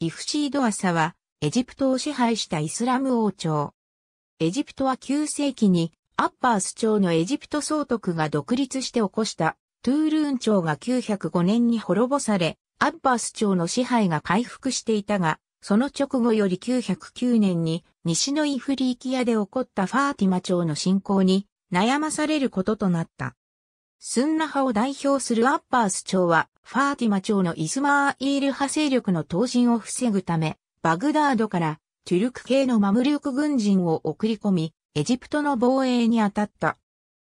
イフシード・アサは、エジプトを支配したイスラム王朝。エジプトは9世紀に、アッパース朝のエジプト総督が独立して起こした、トゥールーン朝が905年に滅ぼされ、アッパース朝の支配が回復していたが、その直後より909年に、西のイフリーキアで起こったファーティマ朝の侵攻に、悩まされることとなった。スンナ派を代表するアッパース朝は、ファーティマ朝のイスマーイール派勢力の闘陣を防ぐため、バグダードからトゥルク系のマムューク軍人を送り込み、エジプトの防衛に当たった。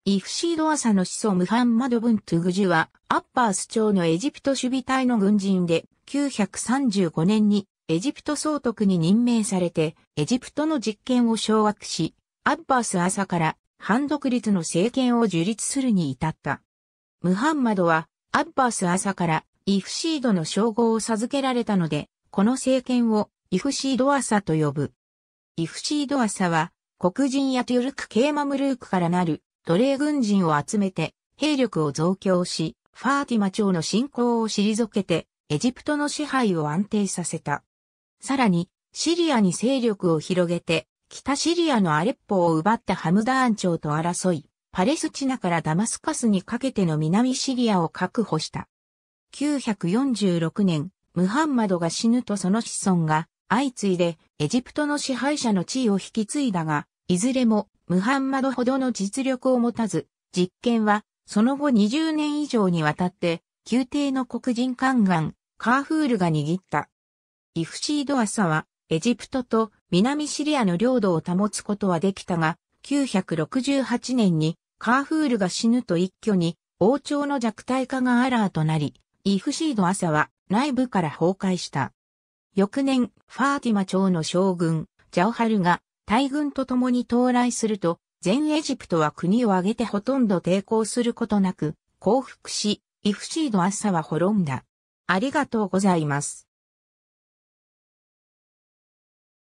イフシードアサの子孫ムハンマド・ブントゥグジュは、アッパース朝のエジプト守備隊の軍人で、935年にエジプト総督に任命されて、エジプトの実権を掌握し、アッバース朝から反独立の政権を樹立するに至った。ムハンマドはアッバース朝からイフシードの称号を授けられたので、この政権をイフシード朝と呼ぶ。イフシード朝は黒人やトゥルク系マムルークからなる奴隷軍人を集めて兵力を増強し、ファーティマ朝の侵攻を退けてエジプトの支配を安定させた。さらに、シリアに勢力を広げて、北シリアのアレッポを奪ったハムダーン朝と争い、パレスチナからダマスカスにかけての南シリアを確保した。946年、ムハンマドが死ぬとその子孫が相次いでエジプトの支配者の地位を引き継いだが、いずれもムハンマドほどの実力を持たず、実権はその後20年以上にわたって宮廷の黒人宦官、カーフールが握った。イフシードアサはエジプトと南シリアの領土を保つことはできたが、968年にカーフールが死ぬと一挙に王朝の弱体化がアラーとなり、イフシード朝は内部から崩壊した。翌年、ファーティマ朝の将軍、ジャオハルが大軍と共に到来すると、全エジプトは国を挙げてほとんど抵抗することなく、降伏し、イフシード朝は滅んだ。ありがとうございます。